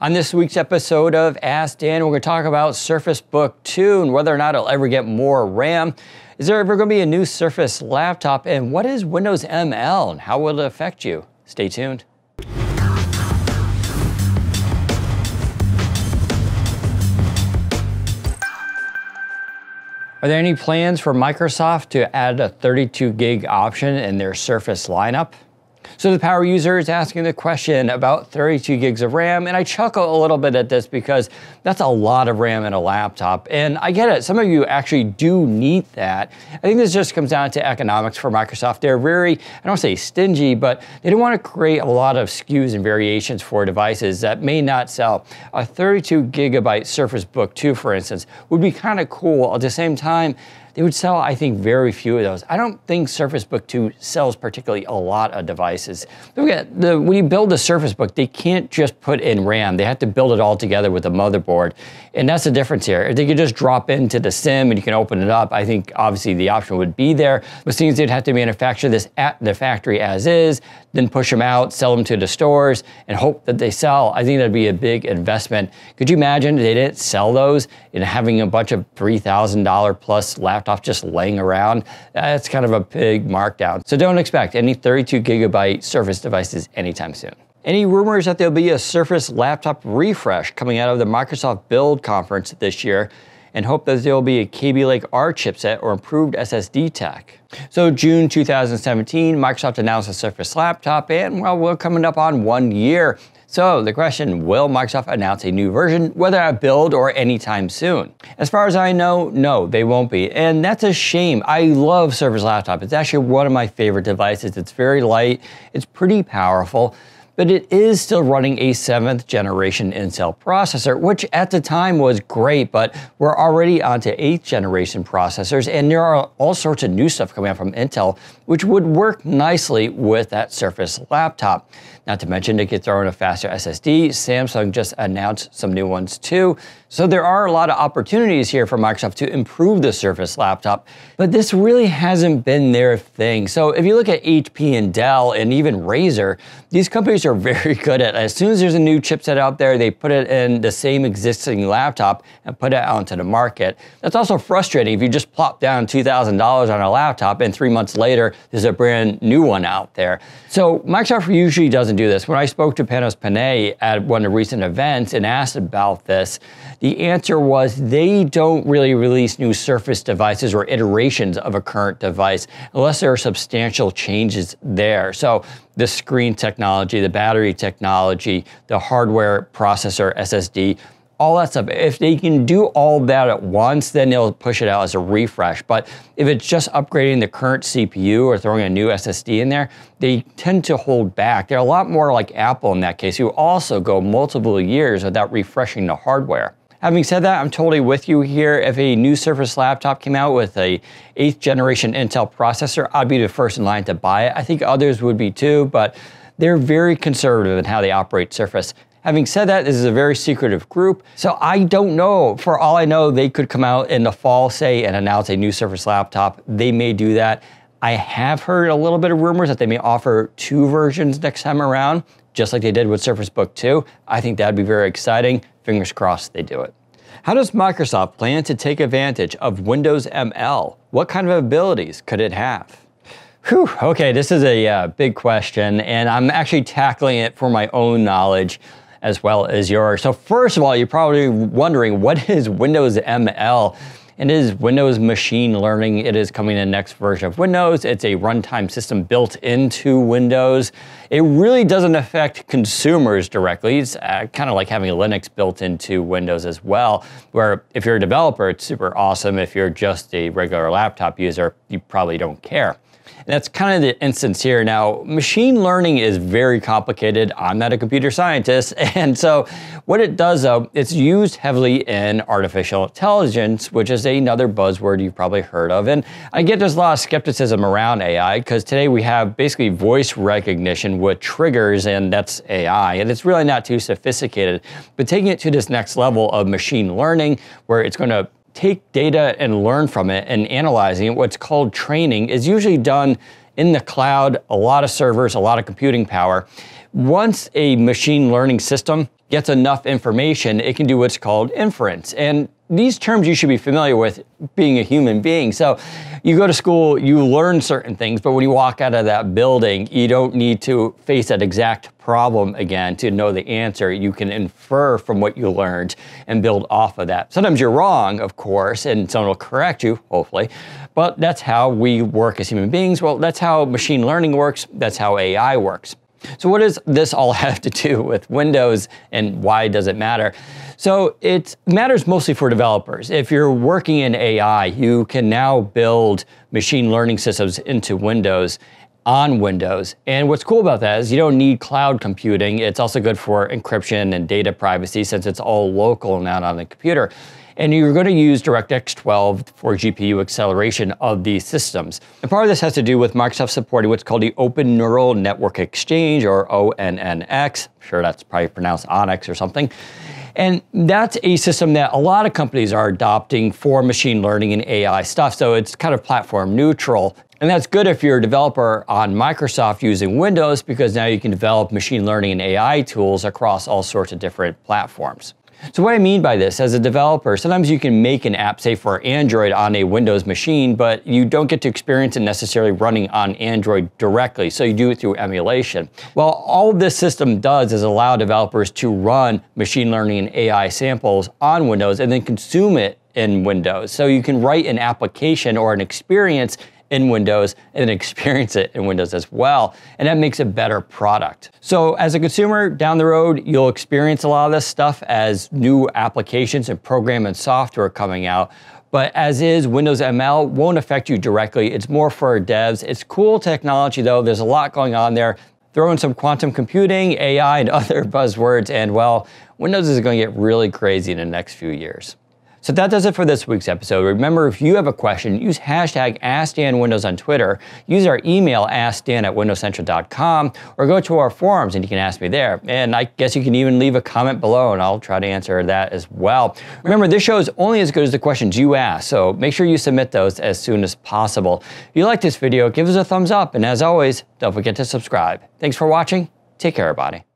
On this week's episode of Ask Dan, we're going to talk about Surface Book 2 and whether or not it'll ever get more RAM. Is there ever going to be a new Surface laptop? And what is Windows ML and how will it affect you? Stay tuned. Are there any plans for Microsoft to add a 32 gig option in their Surface lineup? So the power user is asking the question about 32 gigs of RAM, and I chuckle a little bit at this because that's a lot of RAM in a laptop. And I get it, some of you actually do need that. I think this just comes down to economics for Microsoft. They're very, I don't say stingy, but they don't want to create a lot of SKUs and variations for devices that may not sell. A 32 gigabyte Surface Book 2, for instance, would be kind of cool. At the same time, they would sell, I think, very few of those. I don't think Surface Book 2 sells particularly a lot of devices. The, when you build a Surface Book, they can't just put in RAM. They have to build it all together with a motherboard. And that's the difference here. If they could just drop into the SIM and you can open it up, I think obviously the option would be there. But seems they'd have to manufacture this at the factory as is, then push them out, sell them to the stores, and hope that they sell. I think that'd be a big investment. Could you imagine they didn't sell those and having a bunch of $3,000 plus laptops laptop just laying around, that's uh, kind of a big markdown. So don't expect any 32 gigabyte Surface devices anytime soon. Any rumors that there'll be a Surface laptop refresh coming out of the Microsoft Build conference this year and hope that there will be a KB Lake R chipset or improved SSD tech. So June 2017, Microsoft announced the Surface laptop and well, we're coming up on one year so the question, will Microsoft announce a new version, whether at build or anytime soon? As far as I know, no, they won't be. And that's a shame. I love Surface Laptop. It's actually one of my favorite devices. It's very light. It's pretty powerful but it is still running a seventh generation Intel processor, which at the time was great, but we're already onto eighth generation processors, and there are all sorts of new stuff coming out from Intel, which would work nicely with that Surface laptop. Not to mention, it could throw in a faster SSD. Samsung just announced some new ones too. So there are a lot of opportunities here for Microsoft to improve the Surface laptop, but this really hasn't been their thing. So if you look at HP and Dell and even Razer, these companies are very good at as soon as there's a new chipset out there, they put it in the same existing laptop and put it onto the market. That's also frustrating if you just plop down $2,000 on a laptop and three months later, there's a brand new one out there. So Microsoft usually doesn't do this. When I spoke to Panos Panay at one of the recent events and asked about this, the answer was they don't really release new Surface devices or iterations of a current device unless there are substantial changes there. So the screen technology, the battery technology, the hardware processor, SSD, all that stuff. If they can do all that at once, then they'll push it out as a refresh. But if it's just upgrading the current CPU or throwing a new SSD in there, they tend to hold back. They're a lot more like Apple in that case, who also go multiple years without refreshing the hardware. Having said that, I'm totally with you here. If a new Surface laptop came out with a 8th generation Intel processor, I'd be the first in line to buy it. I think others would be too, but they're very conservative in how they operate Surface. Having said that, this is a very secretive group, so I don't know. For all I know, they could come out in the fall, say, and announce a new Surface laptop. They may do that. I have heard a little bit of rumors that they may offer two versions next time around just like they did with Surface Book 2. I think that'd be very exciting. Fingers crossed they do it. How does Microsoft plan to take advantage of Windows ML? What kind of abilities could it have? Whew, okay, this is a uh, big question, and I'm actually tackling it for my own knowledge as well as yours. So first of all, you're probably wondering, what is Windows ML? and it is Windows machine learning. It is coming in next version of Windows. It's a runtime system built into Windows. It really doesn't affect consumers directly. It's uh, kind of like having Linux built into Windows as well, where if you're a developer, it's super awesome. If you're just a regular laptop user, you probably don't care. And that's kind of the instance here. Now, machine learning is very complicated. I'm not a computer scientist. And so what it does though, it's used heavily in artificial intelligence, which is another buzzword you've probably heard of. And I get there's a lot of skepticism around AI because today we have basically voice recognition with triggers and that's AI. And it's really not too sophisticated, but taking it to this next level of machine learning where it's going to take data and learn from it and analyzing it, what's called training, is usually done in the cloud, a lot of servers, a lot of computing power. Once a machine learning system gets enough information, it can do what's called inference. And these terms you should be familiar with being a human being. So you go to school, you learn certain things, but when you walk out of that building, you don't need to face that exact problem again to know the answer. You can infer from what you learned and build off of that. Sometimes you're wrong, of course, and someone will correct you, hopefully, but that's how we work as human beings. Well, that's how machine learning works, that's how AI works. So what does this all have to do with Windows and why does it matter? So it matters mostly for developers. If you're working in AI, you can now build machine learning systems into Windows on Windows. And what's cool about that is you don't need cloud computing. It's also good for encryption and data privacy since it's all local, not on the computer and you're going to use DirectX 12 for GPU acceleration of these systems. And part of this has to do with Microsoft supporting what's called the Open Neural Network Exchange, or ONNX. I'm sure that's probably pronounced Onyx or something. And that's a system that a lot of companies are adopting for machine learning and AI stuff. So it's kind of platform neutral. And that's good if you're a developer on Microsoft using Windows because now you can develop machine learning and AI tools across all sorts of different platforms. So what I mean by this, as a developer, sometimes you can make an app, say for Android on a Windows machine, but you don't get to experience it necessarily running on Android directly, so you do it through emulation. Well, all this system does is allow developers to run machine learning and AI samples on Windows and then consume it in Windows. So you can write an application or an experience in Windows and experience it in Windows as well. And that makes a better product. So as a consumer down the road, you'll experience a lot of this stuff as new applications and program and software coming out. But as is, Windows ML won't affect you directly. It's more for devs. It's cool technology though. There's a lot going on there. Throw in some quantum computing, AI, and other buzzwords, and well, Windows is going to get really crazy in the next few years. So that does it for this week's episode. Remember, if you have a question, use hashtag AskDanWindows on Twitter, use our email askdan at windowscentral.com, or go to our forums and you can ask me there. And I guess you can even leave a comment below and I'll try to answer that as well. Remember, this show is only as good as the questions you ask, so make sure you submit those as soon as possible. If you like this video, give us a thumbs up, and as always, don't forget to subscribe. Thanks for watching. Take care, everybody.